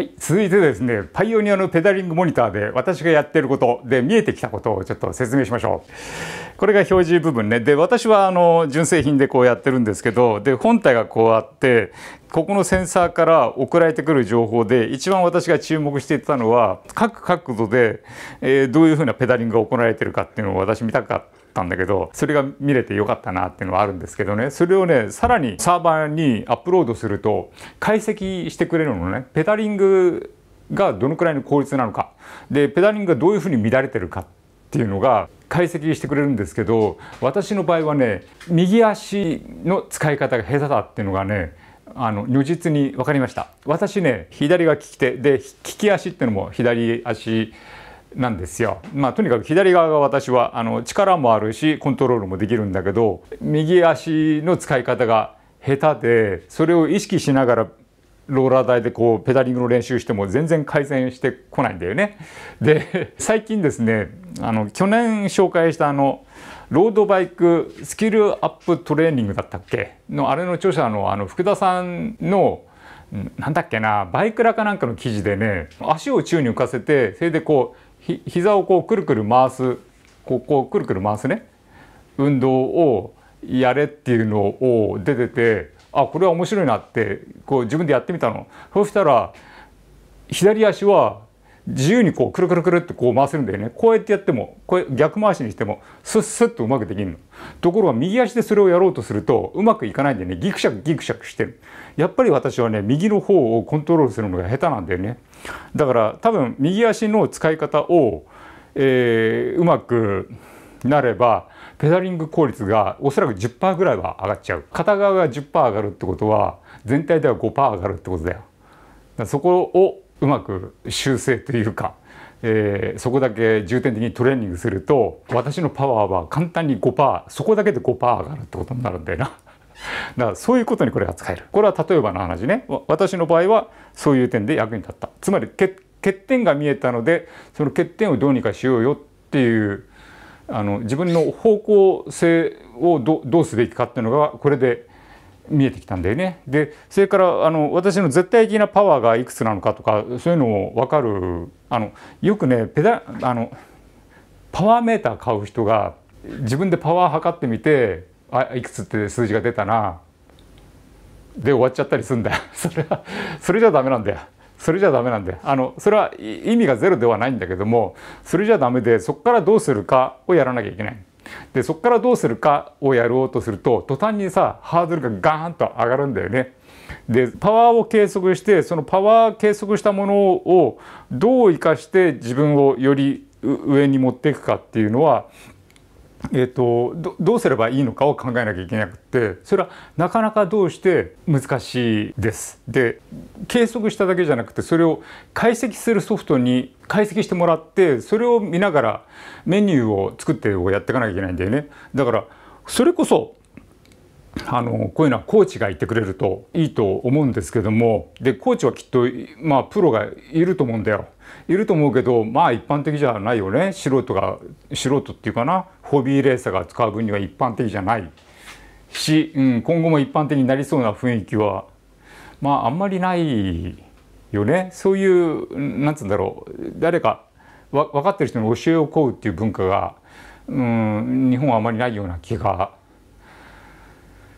はい、続いてですねパイオニアのペダリングモニターで私がやってることで見えてきたことをちょっと説明しましょうこれが表示部分ねで私はあの純正品でこうやってるんですけどで本体がこうあってここのセンサーから送られてくる情報で一番私が注目していたのは各角度で、えー、どういうふうなペダリングが行われてるかっていうのを私見たかったんだけどそれが見れてよかったなっていうのはあるんですけどねそれをねさらにサーバーにアップロードすると解析してくれるのねペダリングがどのくらいの効率なのかでペダリングがどういうふうに乱れてるかっていうのが解析してくれるんですけど私の場合はね右足の使い方が下手だっていうのがねあの如実に分かりました私ね左が利き手で利き足っていうのも左足なんですよ、まあ、とにかく左側が私はあの力もあるしコントロールもできるんだけど右足の使い方が下手でそれを意識しながらローラー台でこうペダリングの練習しても全然改善してこないんだよね。で最近ですねあの去年紹介したあのロードバイクスキルアップトレーニングだったっけのあれの著者のあの福田さんのなんだっけなバイクラかなんかの記事でね足を宙に浮かせてそれでこうひ膝をこうくるくる回すこうこうくるくる回すね運動をやれっていうのを出てて。あこれは面白いなってこう自分でやってみたのそうしたら左足は自由にこうくるくるくるってこう回せるんだよねこうやってやってもこう逆回しにしてもスッスッとうまくできるのところが右足でそれをやろうとするとうまくいかないんでねギクシャクギクシャクしてるやっぱり私はね右の方をコントロールするのが下手なんだよねだから多分右足の使い方を、えー、うまくなればペダリング効率がおそらく10%ぐらいは上がっちゃう片側が10%上がるってことは全体では5%上がるってことだよだそこをうまく修正というか、えー、そこだけ重点的にトレーニングすると私のパワーは簡単に5%そこだけで5%上がるってことになるんだよな。だからそういうことにこれが使えるこれは例えばの話ね私の場合はそういう点で役に立ったつまり欠点が見えたのでその欠点をどうにかしようよっていうあの自分の方向性をどうすべきかっていうのがこれで見えてきたんだよね。でそれからあの私の絶対的なパワーがいくつなのかとかそういうのも分かるあのよくねペダあのパワーメーター買う人が自分でパワー測ってみてあいくつって数字が出たなで終わっちゃったりするんだよ それはそれじゃダメなんだよ。それじゃダメなんであのそれは意味がゼロではないんだけどもそれじゃダメでそこからどうするかをやらなきゃいけない。でそこからどうするかをやろうとすると途端にさハードルがガーンと上がるんだよね。でパワーを計測してそのパワー計測したものをどう生かして自分をより上に持っていくかっていうのはえーと、どうすればいいのかを考えなきゃいけなくてそれはなかなかどうして難しいです。で計測しただけじゃなくてそれを解析するソフトに解析してもらってそれを見ながらメニューを作ってやっていかなきゃいけないんだよね。だからそれこそあのこういうのはコーチが言ってくれるといいと思うんですけどもでコーチはきっと、まあ、プロがいると思うんだよ。いると思うけどまあ一般的じゃないよね素人が素人っていうかなホビーレーサーが使う分には一般的じゃないし、うん、今後も一般的になりそうな雰囲気はまああんまりないよねそういうなんつうんだろう誰かわ分かってる人の教えを請うっていう文化が、うん、日本はあまりないような気が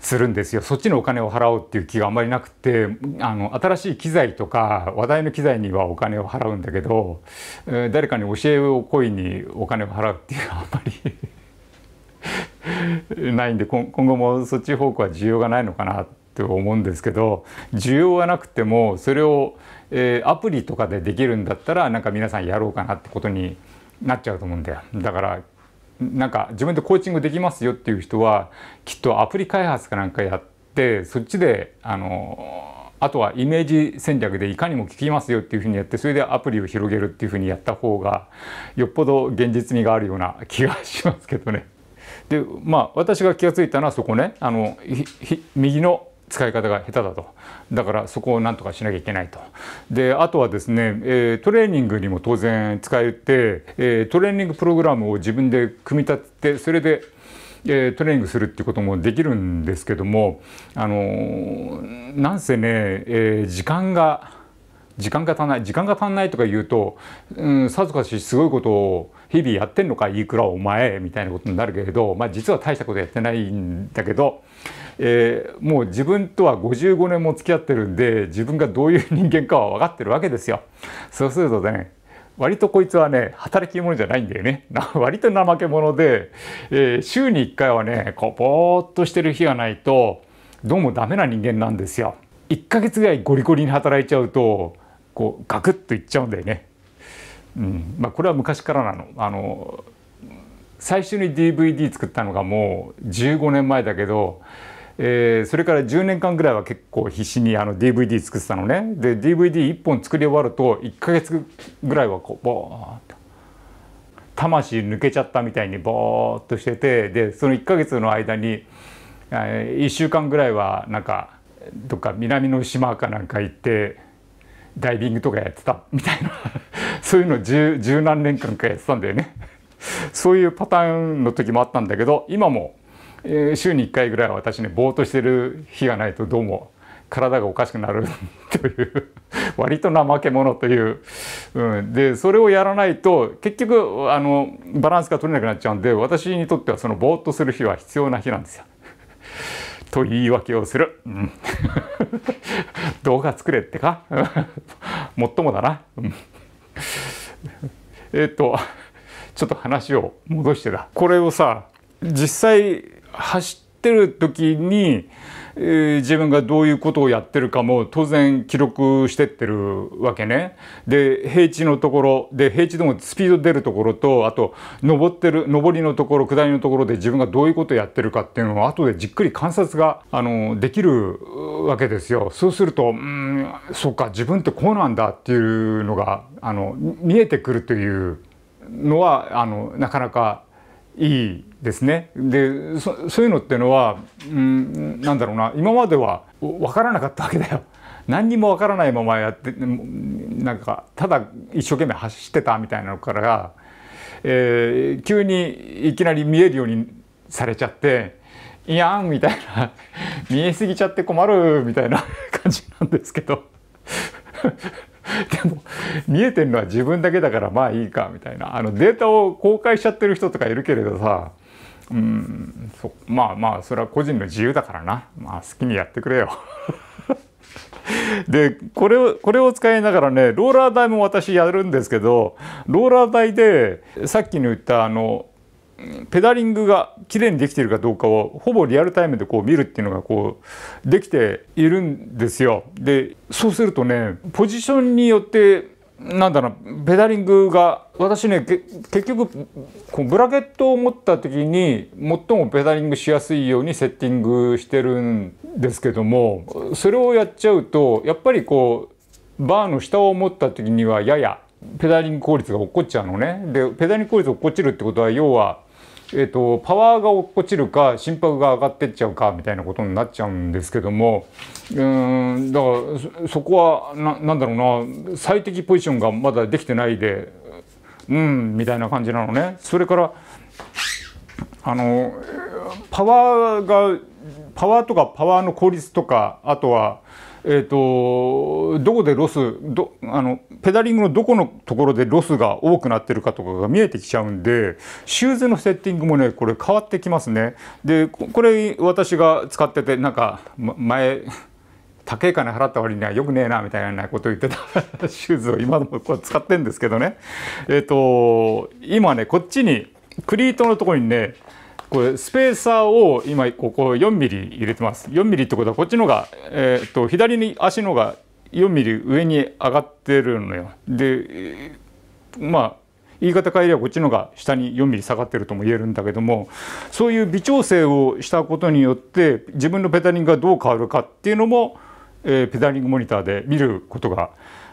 するんですよそっちにお金を払おうっていう気があんまりなくてあの新しい機材とか話題の機材にはお金を払うんだけど、えー、誰かに教えを故意にお金を払うっていうのはあんまり ないんで今後もそっち方向は需要がないのかなって思うんですけど需要がなくてもそれを、えー、アプリとかでできるんだったらなんか皆さんやろうかなってことになっちゃうと思うんだよ。だからなんか自分でコーチングできますよっていう人はきっとアプリ開発かなんかやってそっちであのあとはイメージ戦略でいかにも効きますよっていうふうにやってそれでアプリを広げるっていうふうにやった方がよっぽど現実味があるような 気がしますけどね。でまあ私が気が付いたのはそこねあの右の使い方が下手だとだからそこをなんとかしなきゃいけないとであとはですね、えトレーニングにも当然使えて、えトレーニングプログラムを自分で組み立ててそれでえトレーニングするっていうこともできるんですけどもあのなんせね、え時間が時間が足んない時間が足んないとか言うと、うん、さぞかしすごいことを日々やってんのかいくらお前みたいなことになるけれど、まあ、実は大したことやってないんだけど、えー、もう自分とは55年も付き合ってるんで自分がどういう人間かは分かってるわけですよ。そうするとね割とこいつはね働き者じゃないんだよね割と怠け者で、えー、週に1回はねこうぼーっとしてる日がないとどうもダメな人間なんですよ。1ヶ月ぐらいゴリゴリに働いちゃうとこうガクッといっちゃうんだよね。うんまあ、これは昔からなのあの最初に DVD 作ったのがもう15年前だけど、えー、それから10年間ぐらいは結構必死にあの DVD 作ってたのねで DVD1 本作り終わると1か月ぐらいはこうボーッと魂抜けちゃったみたいにボーっとしててでその1か月の間に1週間ぐらいはなんかどっか南の島かなんか行ってダイビングとかやってたみたいな そういうの十十何年間かやってたんだよねそういうパターンの時もあったんだけど今も、えー、週に1回ぐらい私ねぼーっとしてる日がないとどうも体がおかしくなるという 割と怠け者という、うん、でそれをやらないと結局あのバランスが取れなくなっちゃうんで私にとってはそのぼーっとする日は必要な日なんですよ。と言い訳をする、うん、動画作れってかもっともだな、えっとちょっと話を戻してだこれをさ実際走ってる時にえー、自分がどういうことをやってるかも当然記録してってるわけね。で平地のところで平地でもスピード出るところとあと登ってる上りのところ下りのところで自分がどういうことをやってるかっていうのを後でじっくり観察があのできるわけですよ。そうするとうんそっか自分ってこうなんだっていうのがあの見えてくるというのはあのなかなかいいですね。でそういうのってのは、うん、なんだろうな今まではわからなかったわけだよ。何にも分からないままやってなんかただ一生懸命走ってたみたいなのから、えー、急にいきなり見えるようにされちゃって「いやん」みたいな「見えすぎちゃって困る」みたいな感じなんですけど でも、見えてるのは自分だけだからまあいいか、みたいな。あの、データを公開しちゃってる人とかいるけれどさ、うん、そまあまあ、それは個人の自由だからな。まあ、好きにやってくれよ。でこれをこれを使いながらねローラー台も私やるんですけどローラー台でさっきの言ったあのペダリングがきれいにできているかどうかをほぼリアルタイムでこう見るっていうのがこうできているんですよ。でそうするとねポジションによってなんだろうペダリングが私ね結局こうブラケットを持った時に最もペダリングしやすいようにセッティングしてるんですけどもそれをやっちゃうとやっぱりこうバーの下を持った時にはややペダリング効率が落っこっちゃうのね。でペダリング効率が落っこちるってことは要はえーと、パワーが落っこちるか心拍が上がってっちゃうかみたいなことになっちゃうんですけどもうんだからそこはななんだろうな最適ポジションがまだできてないでうんみたいな感じなのね。それからあのパワーがパワーとかパワーの効率とかあとはえーと、どこでロスどあのペダリングのどこのところでロスが多くなってるかとかが見えてきちゃうんでシューズのセッティングもねこれ変わってきますね。でこれ私が使っててなんか前高い金払った割にはよくねえなみたいなこと言ってた シューズを今でもこれ使ってんですけどねえっ、ー、と今ねこっちにクリートのとこにねこれスペーサーを今ここ4ミリ入れてます4ミリってことはこっちのが、えーと、左に足のが4ミリ上に上がってるのよでまあ言い方変えりゃこっちのが下に4ミリ下がってるとも言えるんだけどもそういう微調整をしたことによって自分のペダリングがどう変わるかっていうのも、えー、ペダリングモニターで見ることが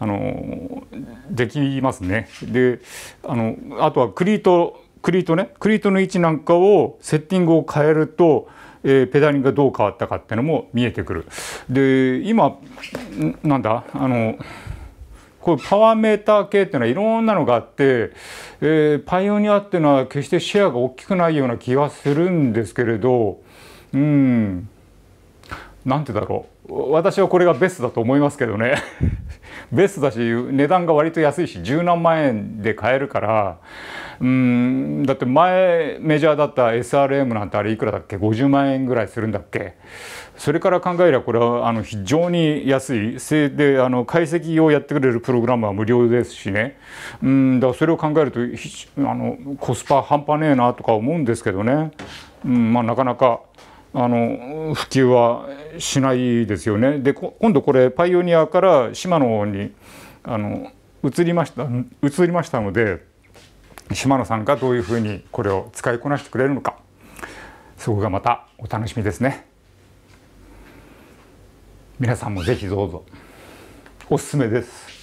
あのできますね。であのあとはクリートクリートねクリートの位置なんかをセッティングを変えると、えー、ペダリングがどう変わったかっていうのも見えてくる。で今なんだあのこうパワーメーター系っていうのはいろんなのがあって、えー、パイオニアっていうのは決してシェアが大きくないような気がするんですけれどうん何てだろう私はこれがベストだと思いますけどね ベストだし値段が割と安いし十何万円で買えるからうんだって前メジャーだった SRM なんてあれいくらだっけ50万円ぐらいするんだっけそれから考えればこれはあの非常に安いであの解析をやってくれるプログラムは無料ですしねうんだからそれを考えるとあのコスパ半端ねえなとか思うんですけどね、うんまあ、なかなか。あの普及はしないですよね。で今度これパイオニアから島野にあの移りました移りましたので。島野さんがどういうふうにこれを使いこなしてくれるのかそこがまたお楽しみですね皆さんもぜひどうぞおすすめです